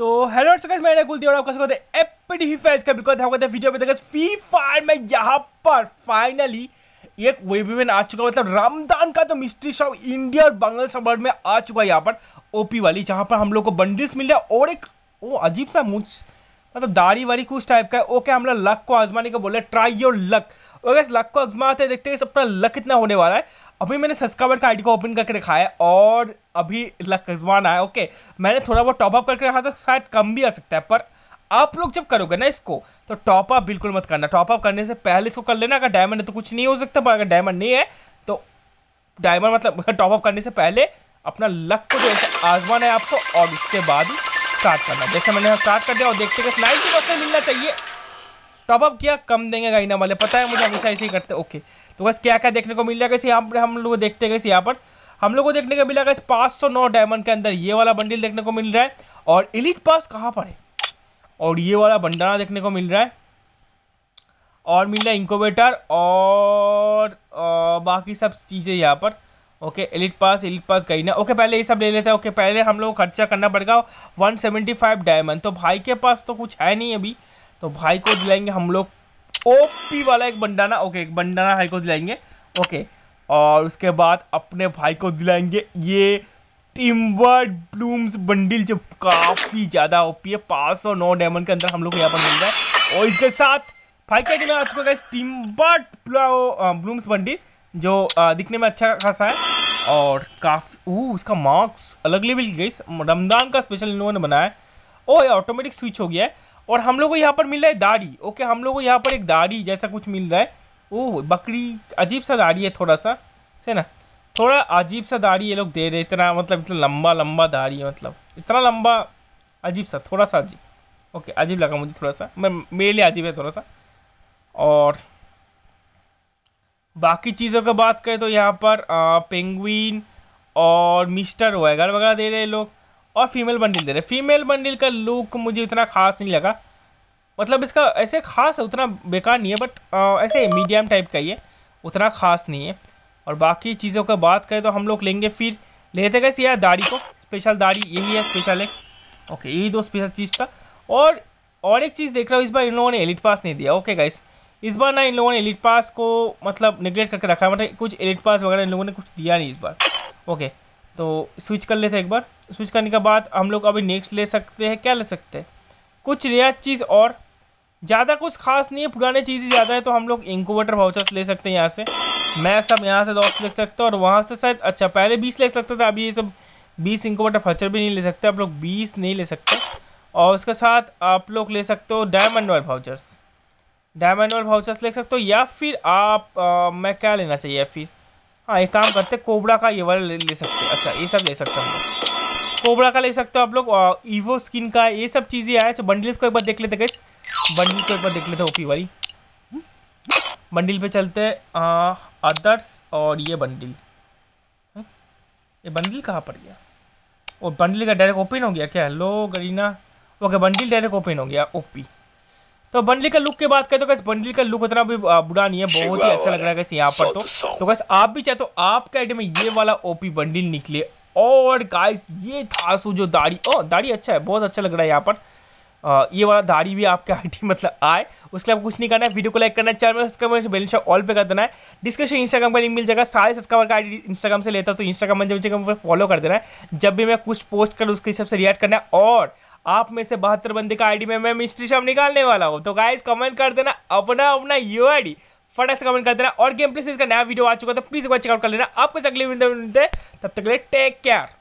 तो hello guys मैंने कुलदीप और आपका स्वागत है एपीडी फीफा का बिकॉज ध्यान करते हैं वीडियो में देखा फ्री फायर में यहाँ पर फाइनली एक वेब इवेंट आ चुका मतलब रामदान का तो मिस्ट्री शॉप इंडिया और बांग्लादेश वर्ल्ड में आ चुका है यहाँ पर ओपी वाली जहाँ पर हम लोग को बंडल्स मिल रहा और एक वो अजीब सा मुझ मतलब दाढ़ी वाड़ी कुछ टाइप का है ओके हम लोग लक को आजमाने का बोले ट्राई योर लक और अगर लक को अजमाते हैं देखते हैं अपना लक कितना होने वाला है अभी मैंने सब्सक्राइबर का आईडी को ओपन करके रखा है और अभी लक अजमाना है ओके मैंने थोड़ा बहुत टॉपअप करके रखा था शायद कम भी आ सकता है पर आप लोग जब करोगे ना इसको तो टॉपअप बिल्कुल मत करना टॉपअप करने से पहले इसको कर लेना अगर डायमंड है तो कुछ नहीं हो सकता पर अगर डायमंड नहीं है तो डायमंड मतलब टॉपअप करने से पहले अपना लक को जो आजमाना है आपको और उसके बाद स्टार्ट करना जैसे मैंने स्टार्ट कर दिया और देखते हैं नाइन्टी परसेंट मिलना चाहिए टॉप तो अप किया कम देंगे गाइना वाले पता है मुझे हमेशा ऐसे ही करते ओके तो बस क्या क्या देखने को मिल जाएगा इसे यहाँ पर हम लोग देखते गए यहाँ पर हम लोग को देखने को मिला गया पाँच सौ नौ डायमंड के अंदर ये वाला बंडल देखने को मिल रहा है और इलिट पास कहाँ पर है और ये वाला बंडाना देखने को मिल रहा है और मिल रहा है इंकोवेटर और बाकी सब चीज़ें यहाँ पर okay elite pass elite pass गई ना ओके पहले ये सब ले लेते हैं ओके पहले हम लोग खर्चा करना पड़ेगा 175 डायमंड तो भाई के पास तो कुछ है नहीं अभी तो भाई को दिलाएंगे हम लोग ओपी वाला एक बंडाना ओके एक बंडाना भाई को दिलाएंगे ओके और उसके बाद अपने भाई को दिलाएंगे ये टिम्बर्ड ब्लूम्स बंडिल जो काफ़ी ज़्यादा ओपी है पाँच सौ नौ डायमंड के अंदर हम लोग को यहाँ पर मिल रहा है और इसके साथ भाई क्या दिला आपको टिम्बर्ड ब्लूम्स बंडिल जो दिखने में अच्छा खासा है और काफ़ी वो उसका मार्क्स अलग लेवल गई रमदान का स्पेशल इन्होंने बनाया है ओ ये ऑटोमेटिक स्विच हो गया है और हम लोग को यहाँ पर मिल रहा है दाढ़ी ओके हम लोग को यहाँ पर एक दाढ़ी जैसा कुछ मिल रहा है ओह बकरी अजीब सा दाढ़ी है थोड़ा सा है ना थोड़ा अजीब सा दाढ़ी ये लोग दे रहे इतना मतलब इतना लंबा लंबा दाढ़ी मतलब इतना लंबा अजीब सा थोड़ा सा अजीब ओके अजीब लगा मुझे थोड़ा सा मैं मेरे लिए अजीब है थोड़ा सा और बाकी चीज़ों की बात करें तो यहाँ पर पेंगुइन और मिस्टर वगैरह वगैरह दे रहे लोग और फीमेल बंडल दे रहे फीमेल बंडल का लुक मुझे इतना खास नहीं लगा मतलब इसका ऐसे खास उतना बेकार नहीं है बट ऐसे मीडियम टाइप का ही है उतना खास नहीं है और बाकी चीज़ों का बात करें तो हम लोग लेंगे फिर लेते गए यार दाढ़ी को स्पेशल दाढ़ी यही है स्पेशल एक ओके यही दो स्पेशल चीज़ था और और एक चीज़ देख रहा हूँ इस बार इन लोगों ने एलिट पास नहीं दिया ओके गाइस इस बार ना इन लोगों ने एलिट पास को मतलब निगलेक्ट करके रखा है मतलब कुछ एलिट पास वगैरह इन लोगों ने कुछ दिया नहीं इस बार ओके तो स्विच कर लेते हैं एक बार स्विच करने के बाद हम लोग अभी नेक्स्ट ले सकते हैं क्या ले सकते हैं कुछ रेयर चीज़ और ज़्यादा कुछ खास नहीं है पुराने चीज़ ही ज़्यादा है तो हम लोग इंकोवेटर वाउचर्स ले सकते हैं यहाँ से मैं सब यहाँ से दोस्त ले सकता हूँ और वहाँ से शायद अच्छा पहले बीस ले सकता था अभी ये सब बीस इंकोवेटर फचर भी नहीं ले सकते आप लोग बीस नहीं ले सकते और उसके साथ आप लोग ले सकते हो diamond oil vouchers diamond oil vouchers ले सकते हो या फिर आप आ, मैं क्या लेना चाहिए फिर हाँ एक काम करते कोबरा का ये वाला ले, ले सकते अच्छा ये सब ले सकते हम कोबरा का ले सकते हो आप लोग ईवो स्किन का ये सब चीज़ें आए तो बंडल्स को एक बार देख लेते गए बंडल को एक बार देख लेते ओपी वाली बंडल पे चलते अदर्स और ये बंडल हाँ? ये बंडल कहाँ पर गया और बंडल का डायरेक्ट ओपन हो गया क्या hello Garena okay bundle direct open हो गया ओपी तो बंडली का लुक की बात करें तो कैसे बंडली का लुक उतना भी बुरा नहीं है बहुत ही अच्छा लग रहा है कैसे यहाँ पर तो तो कैसे आप भी चाहे तो आपके आइटम में ये वाला ओपी बंडल निकले और गाइस ये था जो दाढ़ी ओ दाढ़ी अच्छा है बहुत अच्छा लग रहा है यहाँ पर आ, ये वाला दाढ़ी भी आपके आईटी मतलब आए उसके लिए आपको कुछ नहीं करना है वीडियो को लाइक करना है चैनल में सब्सक्राइब बेल ऑल पे कर देना है डिस्क्रिप्शन इंस्टाग्राम का लिंक मिल जाएगा सारे सब्सक्राइबर का आईडी इंस्टाग्राम से लेता तो इंस्टाग्राम में जब मुझे फॉलो कर देना है जब भी मैं कुछ पोस्ट करूँ उसके हिसाब से रिएक्ट करना है और आप में से बहत्तर बंदे का आईडी में मैं मिस्ट्री शॉप निकालने वाला हूँ तो गाइज कमेंट कर देना अपना अपना यू आई फटा से कमेंट कर देना और गेम प्लीज इसका नया वीडियो आ चुका था प्लीज चेकआउट कर लेना आपको अगले वीडियो मिलते हैं तब तक ले टेक केयर